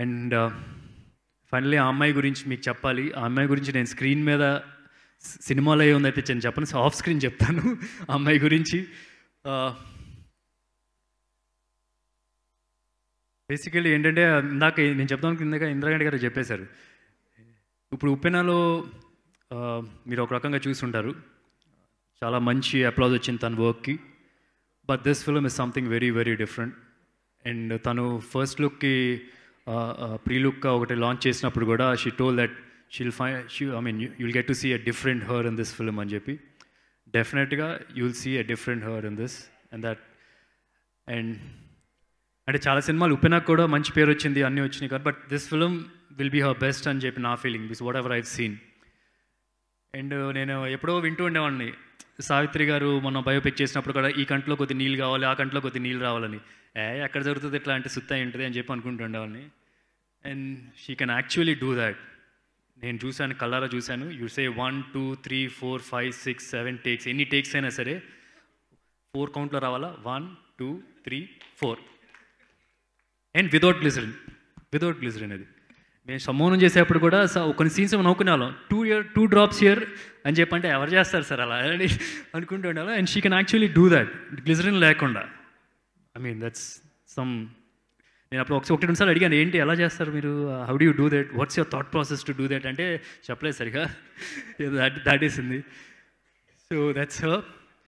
and finally uh, ఆ అమ్మాయి గురించి మీకు చెప్పాలి ఆ అమ్మాయి గురించి నేను స్క్రీన్ మీద సినిమాలో ఏముందైతే నేను చెప్పను ఆఫ్ స్క్రీన్ చెప్తాను ఆ అమ్మాయి గురించి బేసికలీ uh, ఏంటంటే ఇందాక నేను చెప్తాను ఇందాక ఇందిరాగాంధీ గారు చెప్పేశారు ఇప్పుడు ఉప్పెనాలో uh, మీరు ఒక రకంగా చూసుంటారు చాలా మంచి అప్లాజ్ వచ్చింది తన వర్క్కి but this film is something very very different and తను ఫస్ట్ లుక్కి ప్రీలుక్గా ఒకటి లాంచ్ చేసినప్పుడు కూడా she told that she'll fine she I mean you'll get to see a different her in this film అని చెప్పి డెఫినెట్గా will see a different her in this and that and అంటే చాలా సినిమాలు ఉపెనాకు కూడా మంచి పేరు వచ్చింది అన్నీ వచ్చినాయి కదా but this film will be her best అని చెప్పి నా feeling is whatever I've seen and నేను ఎప్పుడో వింటూ ఉండేవాడిని సావిత్రి గారు మొన్న బయోపిక్ చేసినప్పుడు కూడా ఈ కంట్లో కొద్ది నీళ్ళు కావాలి ఆ కంట్లో కొద్ది నీళ్ళు రావాలని ఏ ఎక్కడ జరుగుతుంది ఇట్లా అంటే సుత్త ఉంటుంది అని చెప్పి అనుకుంటుండే and she can actually do that నేను చూశాను కల్లారా చూశాను you say one two three four five six seven takes ఎన్ని టేక్స్ అయినా సరే ఫోర్ కౌంట్లో రావాలా one two three four and without glycerin without glycerin అది మేము సమూహం చేసేప్పుడు కూడా కొన్ని సీన్స్ వాళ్ళం two year two drops year అని చెప్పంటే ఎవరు చేస్తారు సార్ అలా అని అనుకుంటూ ఉండాలి and she can actually do that glycerin లేకుండా ఐ మీన్ దట్స్ సమ్ నేను అప్పుడు ఒకసారి ఒకటి రెండు సార్లు అడిగాను ఏంటి ఎలా చేస్తారు మీరు how do you do that what's your thought process to do that అంటే చెప్పలేదు సరిగా దాట్ దాటేసింది సో దట్స్